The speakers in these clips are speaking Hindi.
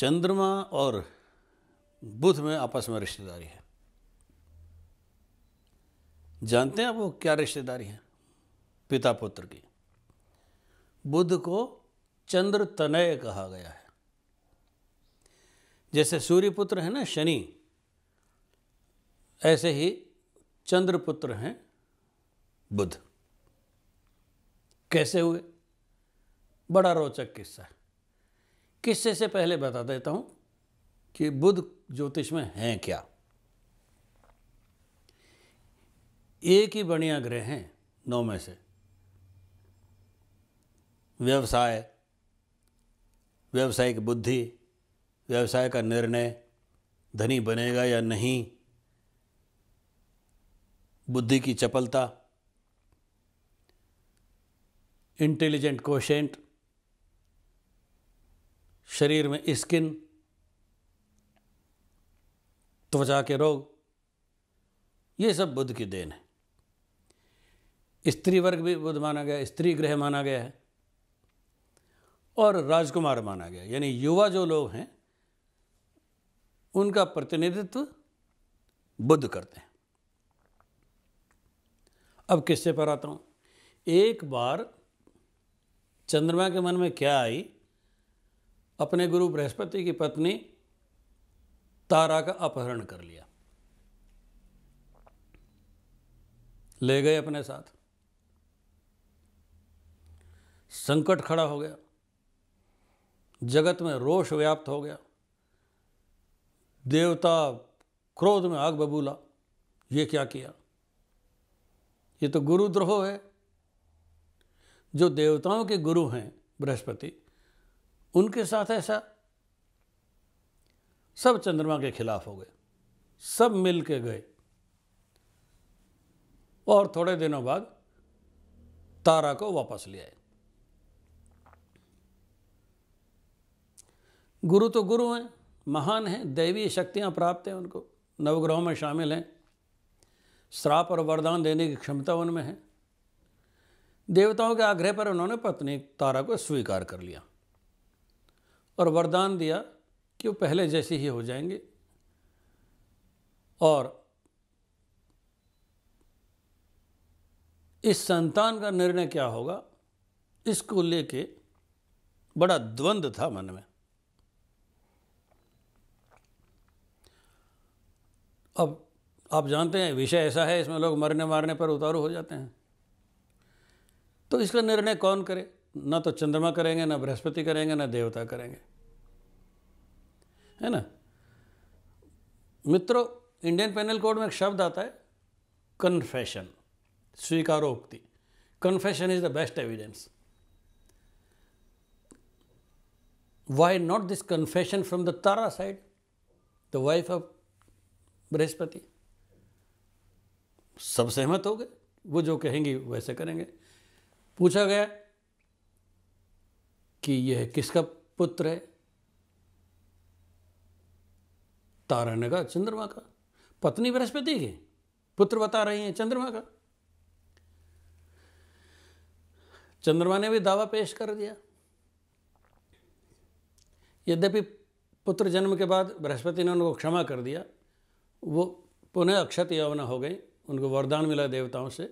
चंद्रमा और बुध में आपस में रिश्तेदारी है जानते हैं आप वो क्या रिश्तेदारी है पिता पुत्र की बुध को चंद्र तनय कहा गया है जैसे सूर्य पुत्र है ना शनि ऐसे ही चंद्र पुत्र हैं बुध कैसे हुए बड़ा रोचक किस्सा है किस्से से पहले बता देता हूं कि बुद्ध ज्योतिष में हैं क्या एक ही बढ़िया ग्रह हैं नौ में से व्यवसाय व्यवसायिक बुद्धि व्यवसाय का निर्णय धनी बनेगा या नहीं बुद्धि की चपलता इंटेलिजेंट क्वेश्चन शरीर में स्किन त्वचा के रोग ये सब बुद्ध की देन है स्त्री वर्ग भी बुद्ध माना गया स्त्री ग्रह माना गया है और राजकुमार माना गया यानी युवा जो लोग हैं उनका प्रतिनिधित्व बुद्ध करते हैं अब किससे पर आता हूं एक बार चंद्रमा के मन में क्या आई अपने गुरु बृहस्पति की पत्नी तारा का अपहरण कर लिया ले गए अपने साथ संकट खड़ा हो गया जगत में रोष व्याप्त हो गया देवता क्रोध में आग बबूला ये क्या किया ये तो गुरुद्रोह है जो देवताओं के गुरु हैं बृहस्पति उनके साथ ऐसा सब चंद्रमा के खिलाफ हो गए सब मिल के गए और थोड़े दिनों बाद तारा को वापस ले आए गुरु तो गुरु हैं महान हैं दैवीय शक्तियां प्राप्त हैं उनको नवग्रहों में शामिल हैं श्राप और वरदान देने की क्षमता उनमें है देवताओं के आग्रह पर उन्होंने पत्नी तारा को स्वीकार कर लिया और वरदान दिया कि वो पहले जैसे ही हो जाएंगे और इस संतान का निर्णय क्या होगा इसको लेके बड़ा द्वंद्व था मन में अब आप जानते हैं विषय ऐसा है इसमें लोग मरने मारने पर उतारू हो जाते हैं तो इसका निर्णय कौन करे ना तो चंद्रमा करेंगे ना बृहस्पति करेंगे ना देवता करेंगे है ना मित्रों इंडियन पेनल कोड में एक शब्द आता है कन्फेशन स्वीकारोक्ति confession is the best evidence why not this confession from the Tara side, the wife of Brihaspati सब सहमत हो गए वो जो कहेंगी वैसे करेंगे पूछा गया कि यह किसका पुत्र है तारा ने कहा चंद्रमा का पत्नी बृहस्पति के पुत्र बता रही हैं चंद्रमा का चंद्रमा ने भी दावा पेश कर दिया यद्यपि पुत्र जन्म के बाद बृहस्पति ने उनको क्षमा कर दिया वो पुनः अक्षत यौवना हो गई उनको वरदान मिला देवताओं से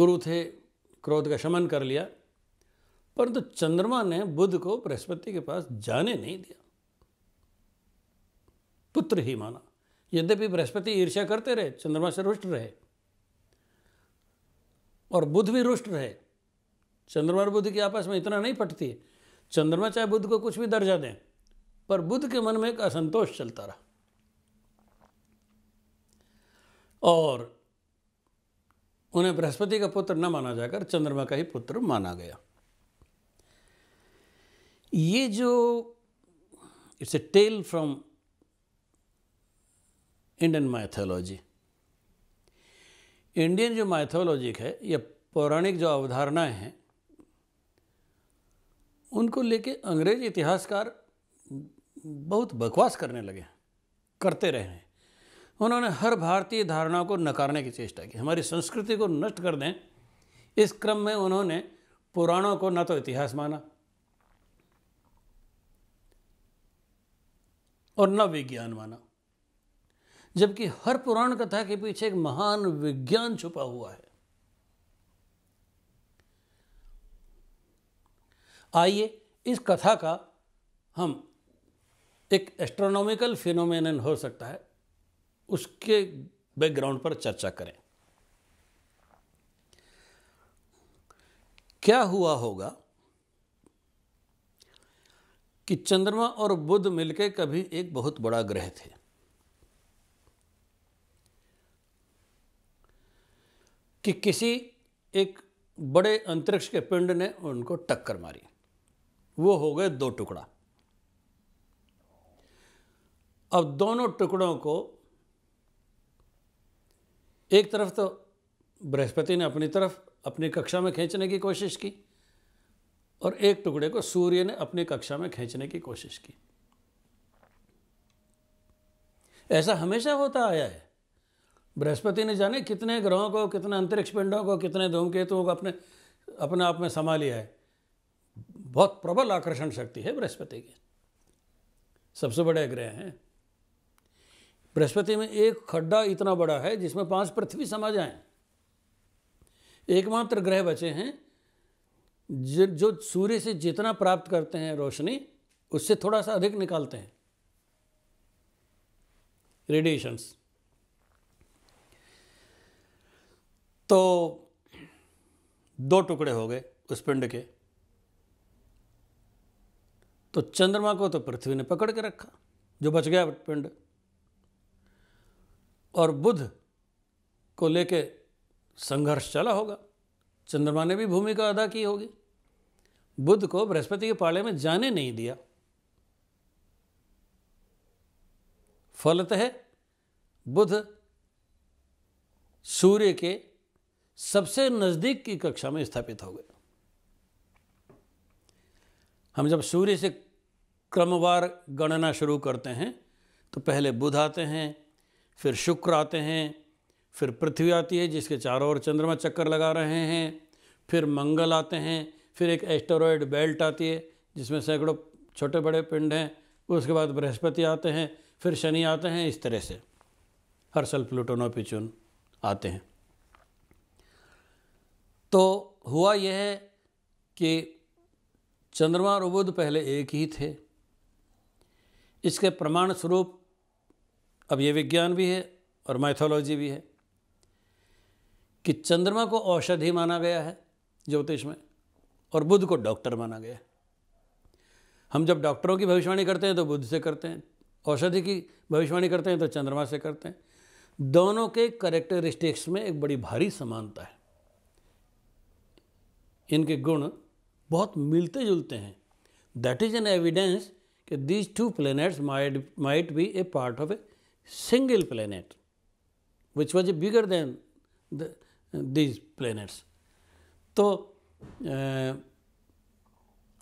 गुरु थे क्रोध का शमन कर लिया परंतु तो चंद्रमा ने बुद्ध को बृहस्पति के पास जाने नहीं दिया पुत्र ही माना यद्यपि बृहस्पति ईर्ष्या करते रहे चंद्रमा से रुष्ट रहे और बुध भी रुष्ट रहे चंद्रमा और बुध के आपस में इतना नहीं पटती है चंद्रमा चाहे बुध को कुछ भी दर्जा दें पर बुध के मन में एक असंतोष चलता रहा और उन्हें बृहस्पति का पुत्र न माना जाकर चंद्रमा का ही पुत्र माना गया ये जो it's a tale from Indian mythology Indian जो माइथोलॉजी है या पौराणिक जो अवधारणाएं हैं उनको लेके अंग्रेज इतिहासकार बहुत बकवास करने लगे करते रहे हैं उन्होंने हर भारतीय धारणा को नकारने की चेष्टा की हमारी संस्कृति को नष्ट कर दें इस क्रम में उन्होंने पुराणों को न तो इतिहास माना और न विज्ञान माना जबकि हर पुराण कथा के पीछे एक महान विज्ञान छुपा हुआ है आइए इस कथा का हम एक एस्ट्रोनॉमिकल फिनोमेन हो सकता है उसके बैकग्राउंड पर चर्चा करें क्या हुआ होगा कि चंद्रमा और बुध मिलकर कभी एक बहुत बड़ा ग्रह थे कि किसी एक बड़े अंतरिक्ष के पिंड ने उनको टक्कर मारी वो हो गए दो टुकड़ा अब दोनों टुकड़ों को एक तरफ तो बृहस्पति ने अपनी तरफ अपनी कक्षा में खींचने की कोशिश की और एक टुकड़े को सूर्य ने अपनी कक्षा में खींचने की कोशिश की ऐसा हमेशा होता आया है बृहस्पति ने जाने कितने ग्रहों को कितने अंतरिक्ष पिंडों को कितने धूमकेतुओं को अपने अपने आप में समा लिया है बहुत प्रबल आकर्षण शक्ति है बृहस्पति की सबसे बड़े ग्रह हैं बृहस्पति में एक खड्डा इतना बड़ा है जिसमें पांच पृथ्वी समा जाए एकमात्र ग्रह बचे हैं जो सूर्य से जितना प्राप्त करते हैं रोशनी उससे थोड़ा सा अधिक निकालते हैं रेडिएशंस तो दो टुकड़े हो गए उस पिंड के तो चंद्रमा को तो पृथ्वी ने पकड़ के रखा जो बच गया पिंड और बुध को लेके संघर्ष चला होगा चंद्रमा ने भी भूमिका अदा की होगी बुध को बृहस्पति के पाले में जाने नहीं दिया फलत है बुध सूर्य के सबसे नज़दीक की कक्षा में स्थापित हो गए हम जब सूर्य से क्रमवार गणना शुरू करते हैं तो पहले बुध आते हैं फिर शुक्र आते हैं फिर पृथ्वी आती है जिसके चारों ओर चंद्रमा चक्कर लगा रहे हैं फिर मंगल आते हैं फिर एक एस्टोरॉयड बेल्ट आती है जिसमें सैकड़ों छोटे बड़े पिंड हैं उसके बाद बृहस्पति आते हैं फिर शनि आते हैं इस तरह से हर साल प्लूटोनोपिचुन आते हैं तो हुआ यह है कि चंद्रमा और बुद्ध पहले एक ही थे इसके प्रमाण स्वरूप अब ये विज्ञान भी है और माइथोलॉजी भी है कि चंद्रमा को औषधि माना गया है ज्योतिष में और बुद्ध को डॉक्टर माना गया है हम जब डॉक्टरों की भविष्यवाणी करते हैं तो बुद्ध से करते हैं औषधि की भविष्यवाणी करते हैं तो चंद्रमा से करते हैं दोनों के करेक्टरिस्टिक्स में एक बड़ी भारी समानता है इनके गुण बहुत मिलते जुलते हैं दैट इज़ एन एविडेंस कि these two planets might might be a part of a single planet which was a bigger than these planets तो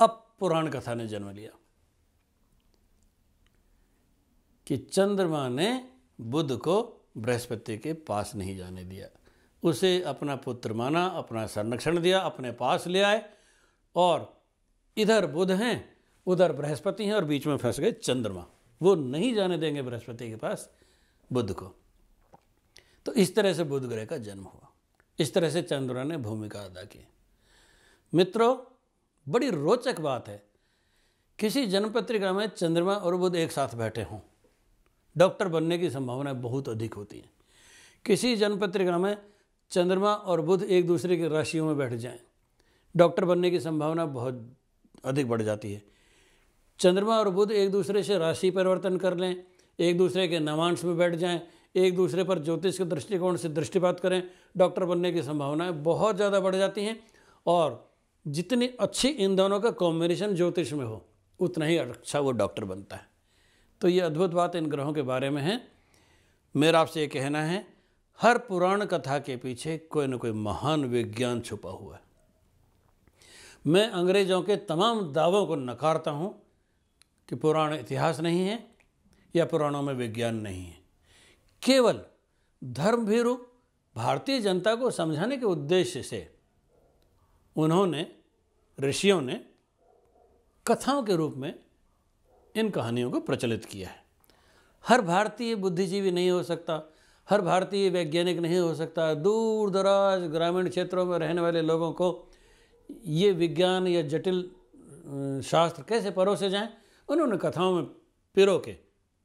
अब पुराण कथा ने जन्म लिया कि चंद्रमा ने बुद्ध को बृहस्पति के पास नहीं जाने दिया उसे अपना पुत्र माना अपना संरक्षण दिया अपने पास ले आए और इधर बुध हैं उधर बृहस्पति हैं और बीच में फंस गए चंद्रमा वो नहीं जाने देंगे बृहस्पति के पास बुद्ध को तो इस तरह से बुध ग्रह का जन्म हुआ इस तरह से चंद्रमा ने भूमिका अदा की मित्रों बड़ी रोचक बात है किसी जन्मपत्रिका में चंद्रमा और बुध एक साथ बैठे हों डॉक्टर बनने की संभावनाएं बहुत अधिक होती हैं किसी जन्म पत्रिका में चंद्रमा और बुध एक दूसरे की राशियों में बैठ जाएं डॉक्टर बनने की संभावना बहुत अधिक बढ़ जाती है चंद्रमा और बुध एक दूसरे से राशि परिवर्तन कर लें एक दूसरे के नवांश में बैठ जाएं एक दूसरे पर ज्योतिष के दृष्टिकोण से दृष्टिपात करें डॉक्टर बनने की संभावनाएं बहुत ज़्यादा बढ़ जाती हैं और जितनी अच्छी इन दोनों का कॉम्बिनेशन ज्योतिष में हो उतना ही अच्छा वो डॉक्टर बनता है तो ये अद्भुत बात इन ग्रहों के बारे में है मेरा आपसे ये कहना है हर पुराण कथा के पीछे कोई ना कोई महान विज्ञान छुपा हुआ है मैं अंग्रेज़ों के तमाम दावों को नकारता हूँ कि पुराण इतिहास नहीं है या पुराणों में विज्ञान नहीं है केवल धर्म भीरु भारतीय जनता को समझाने के उद्देश्य से उन्होंने ऋषियों ने कथाओं के रूप में इन कहानियों को प्रचलित किया है हर भारतीय बुद्धिजीवी नहीं हो सकता हर भारतीय वैज्ञानिक नहीं हो सकता दूर दराज ग्रामीण क्षेत्रों में रहने वाले लोगों को ये विज्ञान या जटिल शास्त्र कैसे परोसे जाएं उन्होंने कथाओं में पिरो के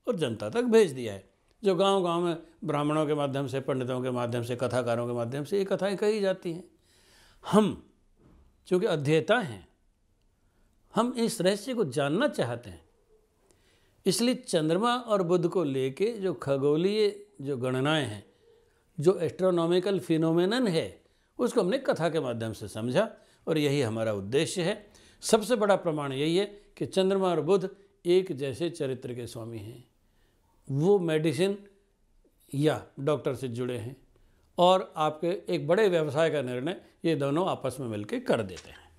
और जनता तक भेज दिया है जो गांव गांव में ब्राह्मणों के माध्यम से पंडितों के माध्यम से कथाकारों के माध्यम से ये कथाएं कही जाती हैं हम चूँकि अध्येता हैं हम इस रहस्य को जानना चाहते हैं इसलिए चंद्रमा और बुद्ध को लेके जो खगोलीय जो गणनाएं हैं जो एस्ट्रोनॉमिकल फिनोमेनन है उसको हमने कथा के माध्यम से समझा और यही हमारा उद्देश्य है सबसे बड़ा प्रमाण यही है कि चंद्रमा और बुध एक जैसे चरित्र के स्वामी हैं वो मेडिसिन या डॉक्टर से जुड़े हैं और आपके एक बड़े व्यवसाय का निर्णय ये दोनों आपस में मिलकर कर देते हैं